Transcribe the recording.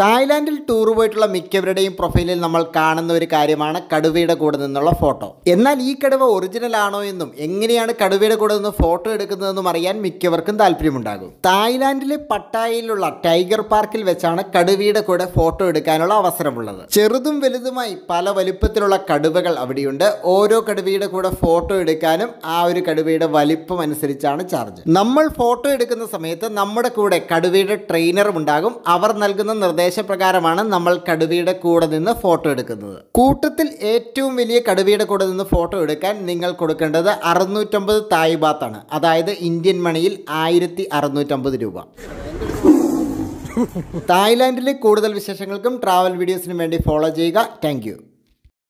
തായ്ലാൻഡിൽ tour പോയിട്ടുള്ള മിക്കവരുടെയും പ്രൊഫൈലിൽ നമ്മൾ കാണുന്ന ഒരു കാര്യമാണ് കടുവയുടെ കൂടെ നിന്നുള്ള ഫോട്ടോ എന്നാൽ ഈ കടുവ ഒറിജിനൽ ആണോ എന്നും എങ്ങനെയാണ് കടുവയുടെ കൂടെ നിന്ന് ഫോട്ടോ എടുക്കുന്നതെന്നും അറിയാൻ മിക്കവർക്കും താല്പര്യമുണ്ടാകും തായ്ലാൻഡിലെ പട്ടായയിലുള്ള ടൈഗർ പാർക്കിൽ വെച്ചാണ് കടുവയുടെ കൂടെ ഫോട്ടോ എടുക്കാനുള്ള അവസരമുള്ളത് ചെറുതും വലുതുമായി പല വലിപ്പത്തിലുള്ള കടുവകൾ അവിടെയുണ്ട് ഓരോ കടുവയുടെ കൂടെ ഫോട്ടോ എടുക്കാനും ആ ഒരു കടുവയുടെ വലിപ്പം അനുസരിച്ചാണ് ചാർജ് നമ്മൾ ഫോട്ടോ എടുക്കുന്ന സമയത്ത് നമ്മുടെ കൂടെ കടുവയുടെ ട്രെയിനറും ഉണ്ടാകും അവർ നൽകുന്ന നിർദ്ദേശം നിർദ്ദേശപ്രകാരമാണ് നമ്മൾ കടുവയുടെ കൂടെ നിന്ന് ഫോട്ടോ എടുക്കുന്നത് കൂട്ടത്തിൽ ഏറ്റവും വലിയ കടുവയുടെ കൂടെ നിന്ന് ഫോട്ടോ എടുക്കാൻ നിങ്ങൾ കൊടുക്കേണ്ടത് അറുന്നൂറ്റമ്പത് ആണ് അതായത് ഇന്ത്യൻ മണിയിൽ ആയിരത്തി അറുന്നൂറ്റമ്പത് രൂപ തായ്ലാൻഡിലെ കൂടുതൽ വിശേഷങ്ങൾക്കും ട്രാവൽ വീഡിയോസിനും വേണ്ടി ഫോളോ ചെയ്യുക താങ്ക്